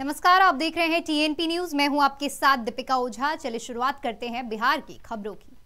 नमस्कार आप देख रहे हैं टीएनपी न्यूज मैं हूं आपके साथ दीपिका ओझा चले शुरुआत करते हैं बिहार की खबरों की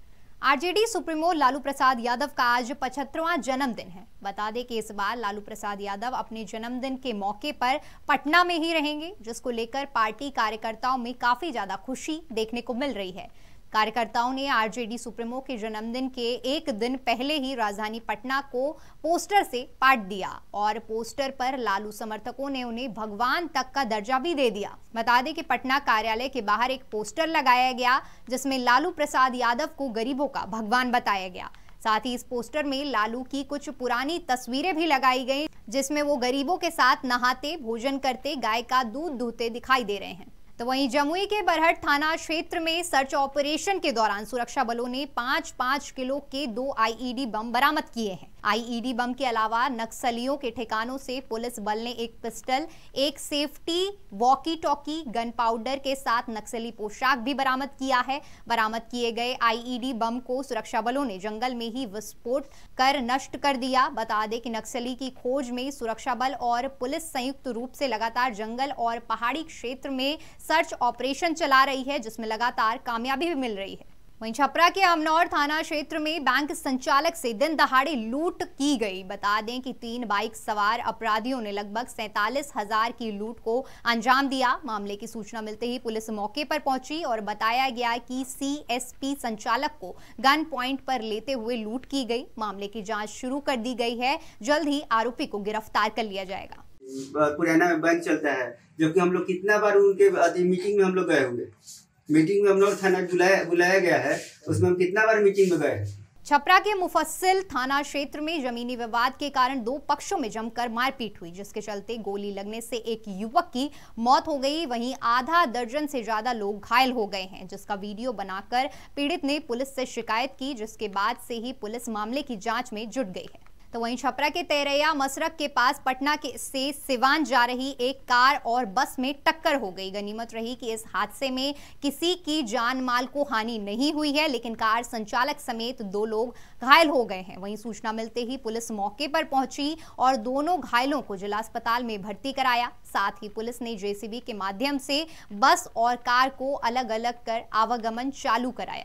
आरजेडी सुप्रीमो लालू प्रसाद यादव का आज पचहत्तरवा जन्मदिन है बता दें कि इस बार लालू प्रसाद यादव अपने जन्मदिन के मौके पर पटना में ही रहेंगे जिसको लेकर पार्टी कार्यकर्ताओं में काफी ज्यादा खुशी देखने को मिल रही है कार्यकर्ताओं ने आरजेडी सुप्रीमो के जन्मदिन के एक दिन पहले ही राजधानी पटना को पोस्टर से पाट दिया और पोस्टर पर लालू समर्थकों ने उन्हें भगवान तक का दर्जा भी दे दिया बता दें कि पटना कार्यालय के बाहर एक पोस्टर लगाया गया जिसमें लालू प्रसाद यादव को गरीबों का भगवान बताया गया साथ ही इस पोस्टर में लालू की कुछ पुरानी तस्वीरें भी लगाई गई जिसमें वो गरीबों के साथ नहाते भोजन करते गाय का दूध दूहते दिखाई दे रहे हैं तो वहीं जमुई के बरहट थाना क्षेत्र में सर्च ऑपरेशन के दौरान सुरक्षा बलों ने पांच पांच किलो के दो आईईडी बम बरामद किए हैं आईईडी बम के अलावा नक्सलियों के ठिकानों से पुलिस बल ने एक पिस्टल एक safety walkie talkie gunpowder के साथ नक्सली पोशाक भी बरामद किया है बरामद किए गए आईईडी बम को सुरक्षा बलों ने जंगल में ही विस्फोट कर नष्ट कर दिया बता दें कि नक्सली की खोज में सुरक्षा बल और पुलिस संयुक्त रूप से लगातार जंगल और पहाड़ी क्षेत्र में सर्च ऑपरेशन चला रही है जिसमें लगातार कामयाबी भी मिल रही है वहीं छपरा के अमनौर थाना क्षेत्र में बैंक संचालक से दिन दहाड़े लूट की गई बता दें कि तीन बाइक सवार अपराधियों ने लगभग सैतालीस हजार की लूट को अंजाम दिया मामले की सूचना मिलते ही पुलिस मौके पर पहुंची और बताया गया कि सीएसपी संचालक को गन पॉइंट पर लेते हुए लूट की गई मामले की जांच शुरू कर दी गई है जल्द ही आरोपी को गिरफ्तार कर लिया जाएगा पुराना बैंक चलता है जबकि हम लोग कितना बार उनके मीटिंग में हम लोग गए हुए मीटिंग में हम लोग थाना बुलाया बुलाया गया है उसमें हम कितना बार मीटिंग में गए छपरा के मुफस्सिल थाना क्षेत्र में जमीनी विवाद के कारण दो पक्षों में जमकर मारपीट हुई जिसके चलते गोली लगने से एक युवक की मौत हो गई वहीं आधा दर्जन से ज्यादा लोग घायल हो गए हैं जिसका वीडियो बनाकर पीड़ित ने पुलिस से शिकायत की जिसके बाद से ही पुलिस मामले की जांच में जुट गई है तो वहीं छपरा के तेरैया मसरक के पास पटना के से सिवान जा रही एक कार और बस में टक्कर हो गई गनीमत रही कि इस हादसे में किसी की जान माल को हानि नहीं हुई है लेकिन कार संचालक समेत दो लोग घायल हो गए हैं वहीं सूचना मिलते ही पुलिस मौके पर पहुंची और दोनों घायलों को जिला अस्पताल में भर्ती कराया साथ ही पुलिस ने जेसीबी के माध्यम से बस और कार को अलग अलग कर आवागमन चालू कराया